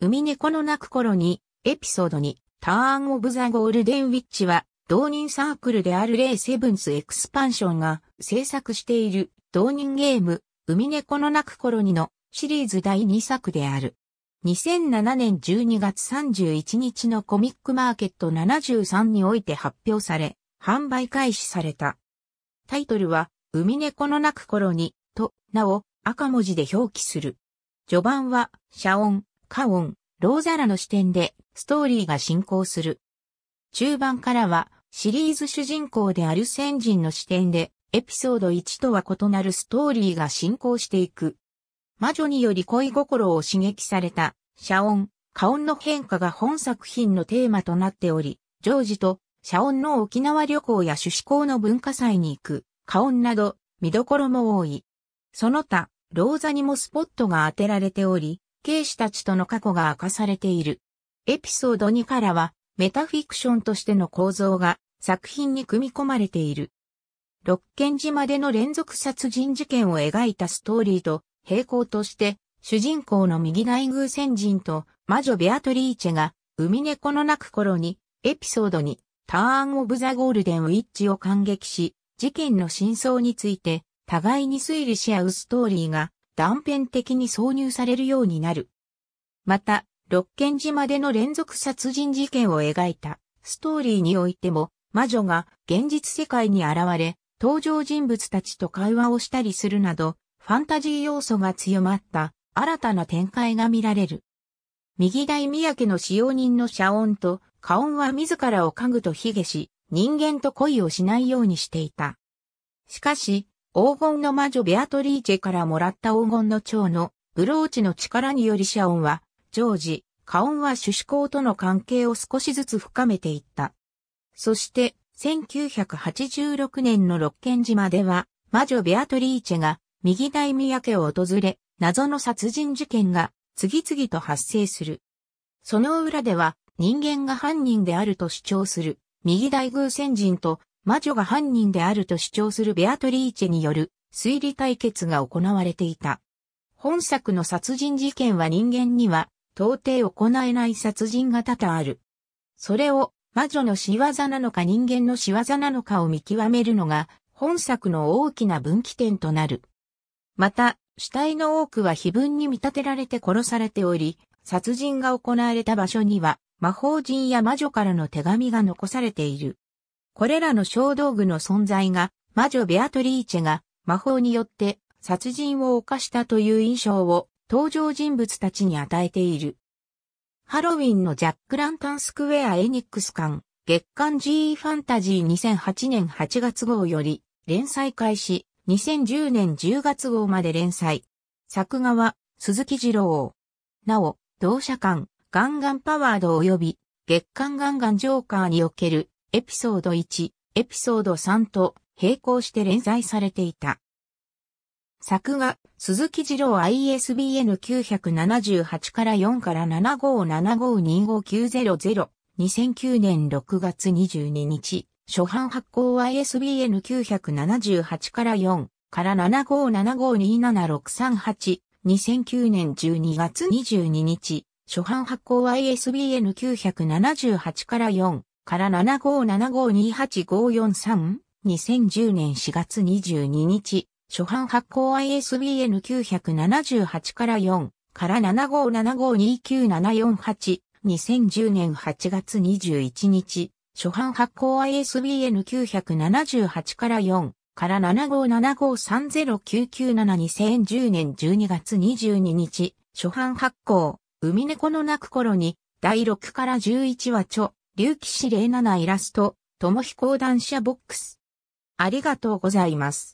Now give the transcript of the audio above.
海猫の泣く頃に、エピソード2、ターンオブザゴールデンウィッチは、同人サークルであるレイセブンスエクスパンションが制作している同人ゲーム、海猫の泣く頃にのシリーズ第2作である。2007年12月31日のコミックマーケット73において発表され、販売開始された。タイトルは、海猫の泣く頃に、と、なお、赤文字で表記する。序盤は、遮音、カオン、ローザラの視点でストーリーが進行する。中盤からはシリーズ主人公である先人の視点でエピソード1とは異なるストーリーが進行していく。魔女により恋心を刺激された、シャオン、カオンの変化が本作品のテーマとなっており、ジョージとシャオンの沖縄旅行や趣旨校の文化祭に行く、カオンなど見どころも多い。その他、ローザにもスポットが当てられており、刑士たちとの過去が明かされている。エピソード2からは、メタフィクションとしての構造が作品に組み込まれている。六軒島での連続殺人事件を描いたストーリーと並行として、主人公の右大宮先人と魔女ベアトリーチェが、海猫の泣く頃に、エピソードに、ターン・オブ・ザ・ゴールデン・ウィッチを感激し、事件の真相について、互いに推理し合うストーリーが断片的に挿入されるようになる。また、六軒島での連続殺人事件を描いたストーリーにおいても、魔女が現実世界に現れ、登場人物たちと会話をしたりするなど、ファンタジー要素が強まった新たな展開が見られる。右大三宅の使用人の謝音と、家恩は自らを家具と卑下し、人間と恋をしないようにしていた。しかし、黄金の魔女ベアトリーチェからもらった黄金の蝶のブローチの力によりシャオンは、常時、カオンは主子公との関係を少しずつ深めていった。そして、1986年の六軒島では、魔女ベアトリーチェが、右大宮家を訪れ、謎の殺人事件が、次々と発生する。その裏では、人間が犯人であると主張する、右大偶先人と魔女が犯人であると主張するベアトリーチェによる推理対決が行われていた。本作の殺人事件は人間には到底行えない殺人が多々ある。それを魔女の仕業なのか人間の仕業なのかを見極めるのが本作の大きな分岐点となる。また、死体の多くは非分に見立てられて殺されており、殺人が行われた場所には魔法人や魔女からの手紙が残されている。これらの小道具の存在が、魔女ベアトリーチェが魔法によって殺人を犯したという印象を登場人物たちに与えている。ハロウィンのジャック・ランタンスクエア・エニックス館月刊 GE ファンタジー2008年8月号より連載開始2010年10月号まで連載。作画は鈴木二郎。なお、同社館、ガンガンパワード及び月刊ガンガンジョーカーにおけるエピソード1、エピソード3と並行して連載されていた。作画、鈴木二郎 ISBN 978から4から7575259000 2009年6月22日、初版発行 ISBN 978から4から7 5 7 5 2 7 6 3 8 2009年12月22日、初版発行 ISBN 978から4から7575285432 0 1 0年4月22日、初版発行 ISBN 978から4から7575297482 0 1 0年8月21日、初版発行 ISBN 978から4から75753099722010年12月22日、初版発行、海猫の泣く頃に、第6から11話著、竜騎士07イラスト、友彦男子ボックス。ありがとうございます。